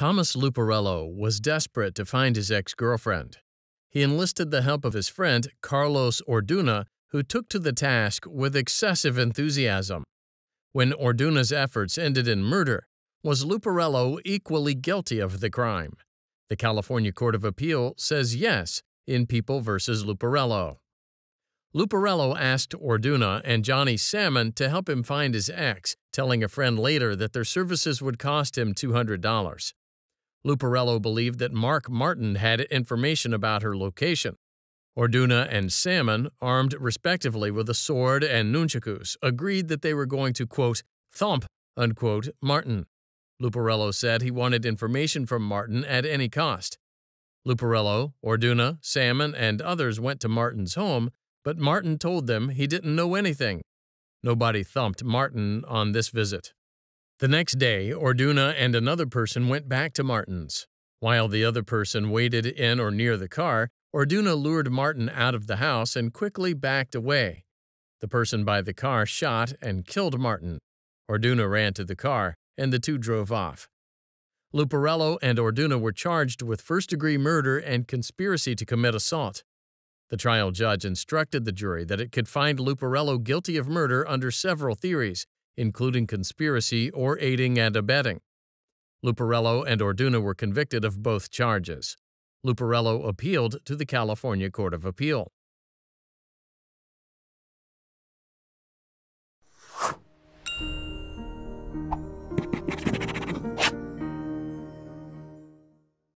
Thomas Luparello was desperate to find his ex-girlfriend. He enlisted the help of his friend, Carlos Orduna, who took to the task with excessive enthusiasm. When Orduna's efforts ended in murder, was Luparello equally guilty of the crime? The California Court of Appeal says yes in People v. Luparello. Luparello asked Orduna and Johnny Salmon to help him find his ex, telling a friend later that their services would cost him $200. Luparello believed that Mark Martin had information about her location. Orduna and Salmon, armed respectively with a sword and nunchakus, agreed that they were going to, quote, thump, unquote, Martin. Luparello said he wanted information from Martin at any cost. Luparello, Orduna, Salmon, and others went to Martin's home, but Martin told them he didn't know anything. Nobody thumped Martin on this visit. The next day, Orduna and another person went back to Martin's. While the other person waited in or near the car, Orduna lured Martin out of the house and quickly backed away. The person by the car shot and killed Martin. Orduna ran to the car, and the two drove off. Luparello and Orduna were charged with first-degree murder and conspiracy to commit assault. The trial judge instructed the jury that it could find Luparello guilty of murder under several theories, including conspiracy or aiding and abetting. Luparello and Orduna were convicted of both charges. Luparello appealed to the California Court of Appeal.